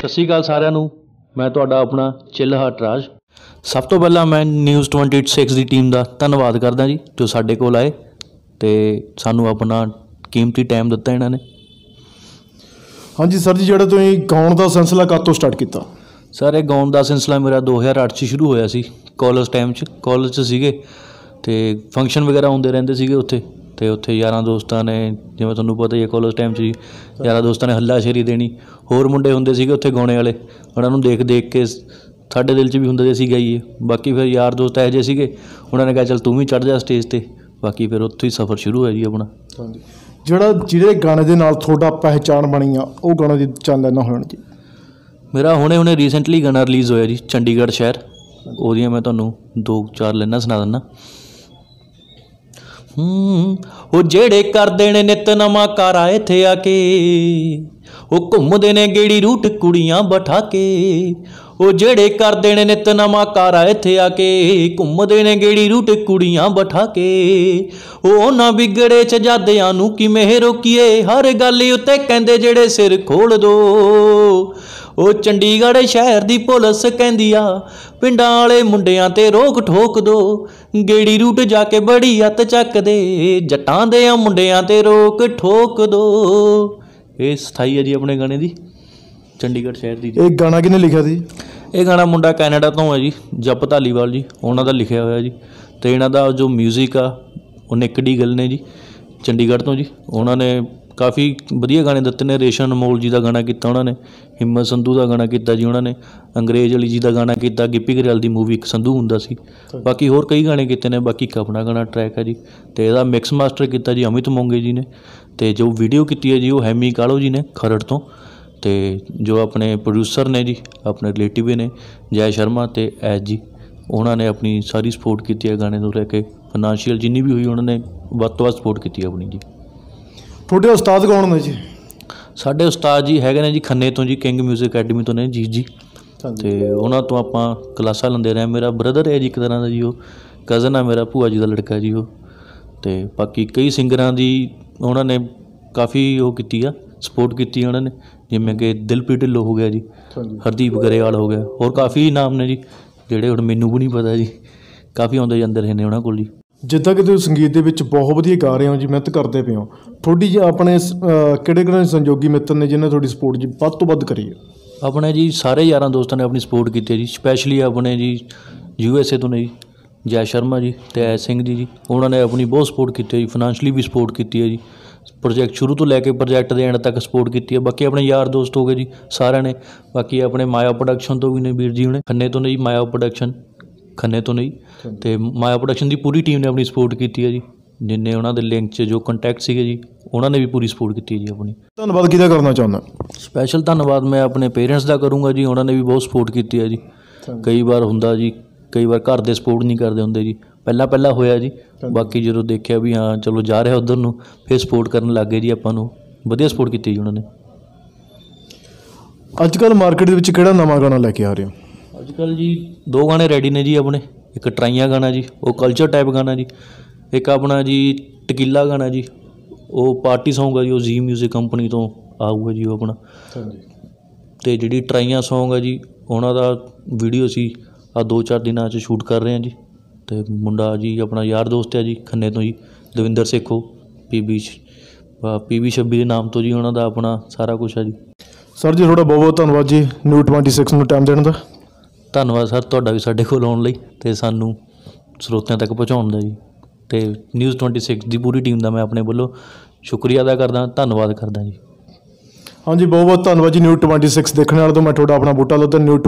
ਸਤਿ ਸ਼੍ਰੀ ਅਕਾਲ ਸਾਰਿਆਂ ਨੂੰ ਮੈਂ ਤੁਹਾਡਾ ਆਪਣਾ ਚਿੱਲ ਹਟਰਾਜ ਸਭ ਤੋਂ ਪਹਿਲਾਂ ਮੈਂ ਨਿਊਜ਼ 26 ਦੀ ਟੀਮ ਦਾ ਧੰਨਵਾਦ ਕਰਦਾ ਜੀ ਜੋ ਸਾਡੇ ਕੋਲ ਆਏ ਤੇ ਸਾਨੂੰ ਆਪਣਾ ਕੀਮਤੀ ਟਾਈਮ ਦਿੱਤਾ ਇਹਨਾਂ ਨੇ ਹਾਂਜੀ ਸਰ ਜੀ ਜਿਹੜਾ ਤੁਸੀਂ ਗਾਉਣ ਦਾ ਸਿਲਸਿਲਾ ਕਦ ਤੋਂ ਸਟਾਰਟ ਕੀਤਾ ਸਰ ਇਹ ਗਾਉਣ ਦਾ ਸਿਲਸਿਲਾ ਮੇਰਾ 2008 ਚ ਸ਼ੁਰੂ ਹੋਇਆ ਸੀ ਕਾਲਜ ਟਾਈਮ ਚ ਕਾਲਜ ਚ ਸੀਗੇ ਤੇ ਫੰਕਸ਼ਨ ਵਗੈਰਾ ਹੁੰਦੇ ਰਹਿੰਦੇ ਸੀਗੇ ਉੱਥੇ ਤੇ ਉੱਥੇ ਯਾਰਾਂ ਦੋਸਤਾਂ ਨੇ ਜਿਵੇਂ ਤੁਹਾਨੂੰ ਪਤਾ ਹੀ ਹੈ ਕਾਲਜ ਟਾਈਮ 'ਚ ਜੀ ਯਾਰਾਂ ਦੋਸਤਾਂ ਨੇ ਹੱਲਾ ਸ਼ੇਰੀ ਦੇਣੀ ਹੋਰ ਮੁੰਡੇ ਹੁੰਦੇ ਸੀਗੇ ਉੱਥੇ ਗਾਉਣੇ ਵਾਲੇ ਉਹਨਾਂ ਨੂੰ ਦੇਖ ਦੇਖ ਕੇ ਸਾਡੇ ਦਿਲ 'ਚ ਵੀ ਹੁੰਦਾ ਸੀ ਅਸੀਂ ਗਾਈਏ ਬਾਕੀ ਫਿਰ ਯਾਰ ਦੋਸਤ ਇਹੋ ਜੇ ਸੀਗੇ ਉਹਨਾਂ ਨੇ ਕਿਹਾ ਚਲ ਤੂੰ ਵੀ ਚੜ ਜਾ ਸਟੇਜ ਤੇ ਬਾਕੀ ਫਿਰ ਉੱਥੋਂ ਹੀ ਸਫ਼ਰ ਸ਼ੁਰੂ ਹੋਇਆ ਜੀ ਆਪਣਾ ਹਾਂਜੀ ਜਿਹੜਾ ਜਿਹੜੇ ਗਾਣੇ ਦੇ ਨਾਲ ਤੁਹਾਡਾ ਪਹਿਚਾਣ ਬਣੀ ਆ ਉਹ ਗਾਣਾ ਦੀ ਚੰਦ ਲੈਣਾ ਹੋਣ ਜੀ ਮੇਰਾ ਹੁਣੇ ਹੁਣੇ ਰੀਸੈਂਟਲੀ ਗਾਣਾ ਰਿਲੀਜ਼ ਹੋਇਆ ਜੀ ਚੰਡੀਗੜ੍ਹ ਸ਼ਹਿਰ ਉਹਦੀਆਂ ਮੈਂ ਤੁਹਾਨੂੰ ਦੋ ਚਾਰ ਲੈਣਾ ਸੁਣਾ ਦਿੰਦਾ ਹੂੰ ਉਹ ਜਿਹੜੇ ਕਰਦੇ ਨੇ ਨਿਤ ਨਵਾਂ ਕਾਰਾ ਇੱਥੇ ਆ ਕੇ ਉਹ ਘੁੰਮਦੇ ਨੇ ਗੇੜੀ ਰੂਟ ਕੁੜੀਆਂ ਬਿਠਾ ਕੇ ਉਹ ਜਿਹੜੇ ਕਰਦੇ ਨੇ ਨਿਤ ਨਵਾਂ ਕਾਰਾ ਇੱਥੇ ਆ ਕੇ ਘੁੰਮਦੇ ਨੇ ਗੇੜੀ ਰੂਟ ਕੁੜੀਆਂ ਬਿਠਾ ਕੇ ਉਹ ਨਾ ਵਿਗੜੇ ਚ ਜਾਦਿਆਂ ਨੂੰ ਕਿਵੇਂ ਰੋਕੀਏ ਹਰ ਗੱਲ ਉੱਤੇ ਕਹਿੰਦੇ ਜਿਹੜੇ ਸਿਰ ਖੋਲ ਦੋ ਉਹ ਚੰਡੀਗੜ੍ਹ ਸ਼ਹਿਰ ਦੀ ਪੁਲਿਸ ਕਹਿੰਦੀ ਆ ਪਿੰਡਾਂ ਵਾਲੇ ਮੁੰਡਿਆਂ ਤੇ ਰੋਕ ਠੋਕ ਦੋ ਗੇੜੀ ਰੂਟ ਜਾ ਕੇ ਬੜੀ ਅੱਤ ਚੱਕਦੇ ਜੱਟਾਂ ਦੇ ਆ ਮੁੰਡਿਆਂ ਤੇ ਰੋਕ ਠੋਕ ਦੋ ਇਹ ਸਥਾਈ ਹੈ ਜੀ ਆਪਣੇ ਗਾਣੇ ਦੀ ਚੰਡੀਗੜ੍ਹ ਸ਼ਹਿਰ ਦੀ ਜੀ ਇਹ ਗਾਣਾ ਕਿਹਨੇ ਲਿਖਿਆ ਸੀ ਇਹ ਗਾਣਾ ਮੁੰਡਾ ਕੈਨੇਡਾ ਤੋਂ ਹੈ ਜੀ ਜਪ ਧਾਲੀਵਾਲ ਜੀ ਉਹਨਾਂ ਦਾ ਲਿਖਿਆ ਹੋਇਆ ਜੀ ਤੇ ਇਹਨਾਂ ਦਾ ਜੋ 뮤직 ਆ ਉਹ ਨਿਕੜੀ ਗੱਲ ਨੇ ਜੀ ਚੰਡੀਗੜ੍ਹ ਤੋਂ ਜੀ ਉਹਨਾਂ ਨੇ ਕਾਫੀ ਵਧੀਆ ਗਾਣੇ ਦਿੱਤੇ ਨੇ ਰੇਸ਼ਨ ਅਨਮੋਲ ਜੀ ਦਾ ਗਾਣਾ ਕੀਤਾ ਉਹਨਾਂ ਨੇ ਹਿੰਮਤ ਸੰਧੂ ਦਾ ਗਾਣਾ ਕੀਤਾ ਜੀ ਉਹਨਾਂ ਨੇ ਅੰਗਰੇਜ਼ ਅਲੀ ਜੀ ਦਾ ਗਾਣਾ ਕੀਤਾ ਗਿੱਪੀ ਗਰੇਵਾਲ ਦੀ ਮੂਵੀ ਇੱਕ ਸੰਧੂ ਹੁੰਦਾ ਸੀ ਬਾਕੀ ਹੋਰ ਕਈ ਗਾਣੇ ਕੀਤੇ ਨੇ ਬਾਕੀ ਇੱਕ ਆਪਣਾ ਗਾਣਾ ਟਰੈਕ ਹੈ ਜੀ ਤੇ ਇਹਦਾ ਮਿਕਸ ਮਾਸਟਰ ਕੀਤਾ ਜੀ ਅਮਿਤ ਮੋਂਗੇ ਜੀ ਨੇ ਤੇ ਜੋ ਵੀਡੀਓ ਕੀਤੀ ਹੈ ਜੀ ਉਹ ਹੈਮੀ ਕਾਲੋ ਜੀ ਨੇ ਖਰੜ ਤੋਂ ਤੇ ਜੋ ਆਪਣੇ ਪ੍ਰੋਡਿਊਸਰ ਨੇ ਜੀ ਆਪਣੇ ਰਿਲੇਟਿਵ ਨੇ ਜੈ ਸ਼ਰਮਾ ਤੇ ਐਸ ਜੀ ਉਹਨਾਂ ਨੇ ਆਪਣੀ ਸਾਰੀ ਸਪੋਰਟ ਕੀਤੀ ਹੈ ਗਾਣੇ ਨੂੰ ਲੈ ਕੇ ਫਾਈਨੈਂਸ਼ੀਅਲ ਜਿੰਨੀ ਵੀ ਹੋਈ ਉਹਨਾਂ ਨੇ ਵੱਧ ਤੋਂ ਵੱਧ ਸਪੋਰਟ ਕੀਤੀ ਆਪਣੀ ਜੀ ਤੁਹਾਡੇ ਉਸਤਾਦ ਕੌਣ ਨੇ ਜੀ ਸਾਡੇ ਉਸਤਾਦ ਜੀ ਹੈਗੇ ਨੇ ਜੀ ਖੰਨੇ ਤੋਂ ਜੀ ਕਿੰਗ 뮤직 ਅਕੈਡਮੀ ਤੋਂ ਨੇ ਜੀ ਜੀ ਤੇ ਉਹਨਾਂ ਤੋਂ ਆਪਾਂ ਕਲਾਸਾਂ ਲੈਂਦੇ ਰਹੇ ਮੇਰਾ ਬ੍ਰਦਰ ਹੈ ਜੀ ਇੱਕ ਤਰ੍ਹਾਂ ਦਾ ਜੀ ਉਹ ਕਜ਼ਨ ਆ ਮੇਰਾ ਭੂਆ ਜੀ ਦਾ ਲੜਕਾ ਜੀ ਉਹ ਤੇ ਬਾਕੀ ਕਈ ਸਿੰਗਰਾਂ ਦੀ ਉਹਨਾਂ ਨੇ ਕਾਫੀ ਉਹ ਕੀਤੀ ਆ ਸਪੋਰਟ ਕੀਤੀ ਉਹਨਾਂ ਨੇ ਜਿਵੇਂ ਕਿ ਦਿਲਪ੍ਰੀਤ ਢਿੱਲੋਂ ਹੋ ਗਿਆ ਜੀ ਹਰਦੀਪ ਗਰੇਵਾਲ ਹੋ ਗਿਆ ਹੋਰ ਕਾਫੀ ਨਾਮ ਨੇ ਜੀ ਜਿਹੜੇ ਹੁਣ ਮੈਨੂੰ ਵੀ ਨਹੀਂ ਪਤਾ ਜੀ ਕਾਫੀ ਆਉਂਦੇ ਜਾਂਦੇ ਰਹੇ ਨੇ ਉਹਨਾਂ ਕੋਲ ਜੀ ਜਿੱਦਾਂ ਕਿ ਤੁਸੀਂ ਸੰਗੀਤ ਦੇ ਵਿੱਚ ਬਹੁਤ ਵਧੀਆ ਗਾ ਰਹੇ ਹੋ ਜੀ ਮਿਹਨਤ ਕਰਦੇ ਪਿਓ ਥੋੜੀ ਤੁਹਾਡੀ ਆਪਣੇ ਕਿਹੜੇ ਕਿਹੜੇ ਸੰਯੋਗੀ ਮਿੱਤਰ ਨੇ ਜਿਨ੍ਹਾਂ ਤੁਹਾਡੀ ਸਪੋਰਟ ਜੀ ਵੱਧ ਤੋਂ ਵੱਧ ਕਰੀ ਹੈ ਆਪਣੇ ਜੀ ਸਾਰੇ ਯਾਰਾਂ ਦੋਸਤਾਂ ਨੇ ਆਪਣੀ ਸਪੋਰਟ ਕੀਤੀ ਜੀ ਸਪੈਸ਼ਲੀ ਆਪਣੇ ਜੀ ਯੂ ਐਸ ਏ ਤੋਂ ਨੇ ਜੀ ਜੈ ਸ਼ਰਮਾ ਜੀ ਤੇ ਐ ਸਿੰਘ ਜੀ ਜੀ ਉਹਨਾਂ ਨੇ ਆਪਣੀ ਬਹੁਤ ਸਪੋਰਟ ਕੀਤੀ ਜੀ ਫਾਈਨੈਂਸ਼ਲੀ ਵੀ ਸਪੋਰਟ ਕੀਤੀ ਹੈ ਜੀ ਪ੍ਰੋਜੈਕਟ ਸ਼ੁਰੂ ਤੋਂ ਲੈ ਕੇ ਪ੍ਰੋਜੈਕਟ ਦੇ ਐਂਡ ਤੱਕ ਸਪੋਰਟ ਕੀਤੀ ਹੈ ਬਾਕੀ ਆਪਣੇ ਯਾਰ ਦੋਸਤ ਹੋ ਗਏ ਜੀ ਸਾਰਿਆਂ ਨੇ ਬਾਕੀ ਆਪਣੇ ਮਾਇਆ ਪ੍ਰੋਡਕਸ਼ਨ ਤੋਂ ਵੀ ਨੇ ਵੀਰ ਜੀ ਹੁਣੇ ਖੰਨੇ ਤੋਂ ਨਹੀਂ ਮਾਇਆ ਪ੍ਰੋਡਕਸ਼ਨ ਖੰਨੇ ਤੋਂ ਨਹੀਂ ਤੇ ਮਾਇਆ ਪ੍ਰੋਡਕਸ਼ਨ ਦੀ ਪੂਰੀ ਟੀਮ ਨੇ ਆਪਣੀ ਸਪੋਰਟ ਕੀਤੀ ਹੈ ਜੀ ਜਿੰਨੇ ਉਹਨਾਂ ਦੇ ਲਿੰਕ 'ਚ ਜੋ ਕੰਟੈਕਟ ਸੀਗੇ ਜੀ ਉਹਨਾਂ ਨੇ ਵੀ ਪੂਰੀ ਸਪੋਰਟ ਕੀਤੀ ਹੈ ਜੀ ਆਪਣੀ ਧੰਨਵਾਦ ਕਿਹਦਾ ਕਰਨਾ ਚਾਹੁੰਦਾ ਸਪੈਸ਼ਲ ਧੰਨਵਾਦ ਮੈਂ ਆਪਣੇ ਪੇਰੈਂਟਸ ਦਾ ਕਰੂੰਗਾ ਜੀ ਉਹਨਾਂ ਨੇ ਵੀ ਬਹੁਤ ਸਪੋਰਟ ਕੀਤੀ ਹੈ ਜੀ ਕਈ ਵਾਰ ਹੁੰਦਾ ਜੀ ਕਈ ਵਾਰ ਘਰ ਦੇ ਸਪੋਰਟ ਨਹੀਂ ਕਰਦੇ ਹੁੰਦੇ ਜੀ ਪਹਿਲਾਂ ਪਹਿਲਾਂ ਹੋਇਆ ਜੀ ਬਾਕੀ ਜਦੋਂ ਦੇਖਿਆ ਵੀ ਹਾਂ ਚਲੋ ਜਾ ਰਿਹਾ ਉਧਰ ਨੂੰ ਫੇਰ ਸਪੋਰਟ ਕਰਨ ਲੱਗ ਗਏ ਜੀ ਆਪਾਂ ਨੂੰ ਵਧੀਆ ਸਪੋਰਟ ਕੀਤੀ ਜੀ ਉਹਨਾਂ ਨੇ ਅੱਜ ਕੱਲ ਮਾਰਕੀਟ ਦੇ ਵਿੱਚ ਕਿਹੜਾ ਨਵਾਂ ਗਾਣਾ ਲੈ ਕੇ ਆ ਰਹੇ ਹੋ ਅੱਜ ਕੱਲ ਜੀ ਦੋ ਗਾਣੇ ਰੈਡੀ ਨੇ ਜੀ ਆਪਣੇ ਇੱਕ ਟਰਾਈਆਂ ਗਾਣਾ ਜੀ ਉਹ ਕਲਚਰ ਟਾਈਪ ਗਾਣਾ ਜੀ ਇੱਕ ਆਪਣਾ ਜੀ ਟਕੀਲਾ ਗਾਣਾ ਜੀ ਉਹ ਪਾਰਟੀ Song ਆ ਜੀ ਉਹ ਜੀ 뮤직 ਕੰਪਨੀ ਤੋਂ ਆਊਗਾ ਜੀ ਉਹ ਆਪਣਾ ਹਾਂਜੀ ਤੇ ਜਿਹੜੀ ਟਰਾਈਆਂ Song ਆ ਜੀ ਉਹਨਾਂ ਦਾ ਵੀਡੀਓ ਸੀ ਆ ਦੋ ਚਾਰ ਦਿਨਾਂ 'ਚ ਸ਼ੂਟ ਕਰ ਰਹੇ ਆ ਜੀ ਤੇ ਮੁੰਡਾ ਜੀ ਆਪਣਾ ਯਾਰ ਦੋਸਤ ਹੈ ਜੀ ਖੰਨੇ ਤੋਂ ਜੀ ਦਵਿੰਦਰ ਸੇਖੋ ਪੀਬੀ ਪੀਬੀ ਸ਼ਬੀ ਸ਼ੱਬੀ ਦੇ ਨਾਮ ਤੋਂ ਜੀ ਉਹਨਾਂ ਦਾ ਆਪਣਾ ਸਾਰਾ ਕੁਝ ਹੈ ਜੀ ਸਰ ਜੀ ਤੁਹਾਡਾ ਬਹੁਤ ਬਹੁਤ ਧੰਨਵਾਦ ਜੀ ਨਿਊ 26 ਨੂੰ ਟਾਈਮ ਦੇਣ ਦਾ ਧੰਨਵਾਦ ਸਰ ਤੁਹਾਡਾ ਵੀ ਸਾਡੇ ਕੋਲ ਆਉਣ ਲਈ ਤੇ ਸਾਨੂੰ ਸਰੋਤਿਆਂ ਤੱਕ ਪਹੁੰਚਾਉਣ ਦਾ ਜੀ ਤੇ ਨਿਊਜ਼ 26 ਦੀ ਪੂਰੀ ਟੀਮ ਦਾ ਮੈਂ ਆਪਣੇ ਵੱਲੋਂ ਸ਼ੁਕਰੀਆ ਅਦਾ ਕਰਦਾ ਧੰਨਵਾਦ ਕਰਦਾ ਜੀ ਹਾਂਜੀ ਬਹੁਤ ਬਹੁਤ ਧੰਨਵਾਦ ਜੀ ਨਿਊ 26 ਦੇਖਣ ਵਾਲੇ ਤੋਂ ਮੈਂ ਤੁਹਾਡਾ ਆਪਣਾ ਬੂਟਾ ਲੋਤਨ ਨਿਊ